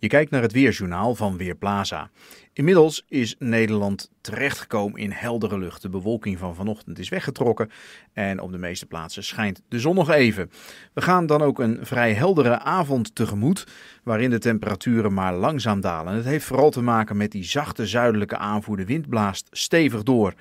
Je kijkt naar het weerjournaal van Weerplaza. Inmiddels is Nederland terechtgekomen in heldere lucht. De bewolking van vanochtend is weggetrokken en op de meeste plaatsen schijnt de zon nog even. We gaan dan ook een vrij heldere avond tegemoet, waarin de temperaturen maar langzaam dalen. Het heeft vooral te maken met die zachte zuidelijke aanvoer. De wind blaast stevig door.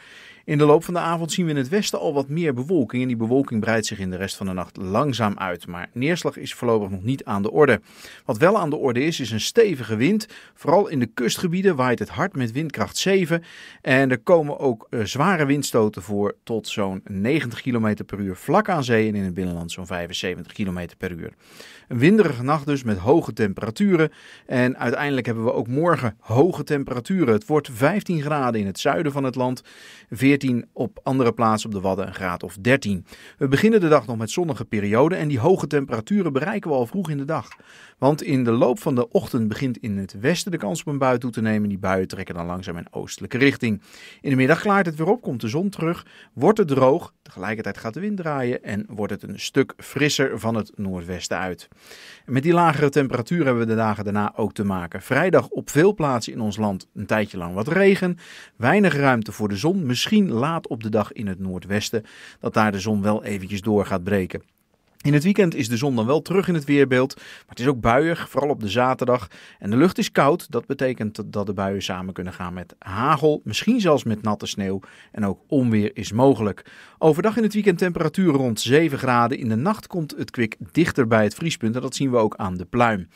In de loop van de avond zien we in het westen al wat meer bewolking. En die bewolking breidt zich in de rest van de nacht langzaam uit. Maar neerslag is voorlopig nog niet aan de orde. Wat wel aan de orde is, is een stevige wind. Vooral in de kustgebieden waait het hard met windkracht 7. En er komen ook eh, zware windstoten voor tot zo'n 90 km per uur vlak aan zee. En in het binnenland zo'n 75 km per uur. Een winderige nacht dus met hoge temperaturen. En uiteindelijk hebben we ook morgen hoge temperaturen. Het wordt 15 graden in het zuiden van het land, 14 14, op andere plaatsen op de Wadden een graad of 13. We beginnen de dag nog met zonnige perioden en die hoge temperaturen bereiken we al vroeg in de dag. Want in de loop van de ochtend begint in het westen de kans op een bui toe te nemen. Die buien trekken dan langzaam in oostelijke richting. In de middag klaart het weer op, komt de zon terug, wordt het droog Tegelijkertijd gaat de wind draaien en wordt het een stuk frisser van het noordwesten uit. met die lagere temperatuur hebben we de dagen daarna ook te maken. Vrijdag op veel plaatsen in ons land een tijdje lang wat regen. Weinig ruimte voor de zon, misschien laat op de dag in het noordwesten, dat daar de zon wel eventjes door gaat breken. In het weekend is de zon dan wel terug in het weerbeeld, maar het is ook buiig, vooral op de zaterdag. En de lucht is koud, dat betekent dat de buien samen kunnen gaan met hagel, misschien zelfs met natte sneeuw. En ook onweer is mogelijk. Overdag in het weekend temperatuur rond 7 graden. In de nacht komt het kwik dichter bij het vriespunt en dat zien we ook aan de pluim.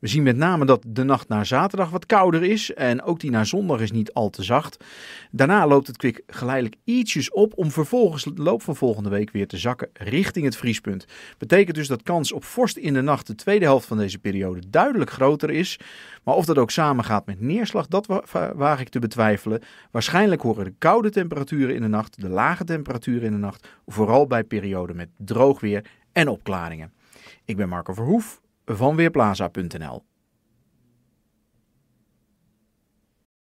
We zien met name dat de nacht naar zaterdag wat kouder is en ook die naar zondag is niet al te zacht. Daarna loopt het kwik geleidelijk ietsjes op om vervolgens de loop van volgende week weer te zakken richting het vriespunt. Betekent dus dat kans op vorst in de nacht de tweede helft van deze periode duidelijk groter is. Maar of dat ook samen gaat met neerslag, dat waag ik te betwijfelen. Waarschijnlijk horen de koude temperaturen in de nacht, de lage temperaturen in de nacht, vooral bij perioden met droog weer en opklaringen. Ik ben Marco Verhoef van Weerplaza.nl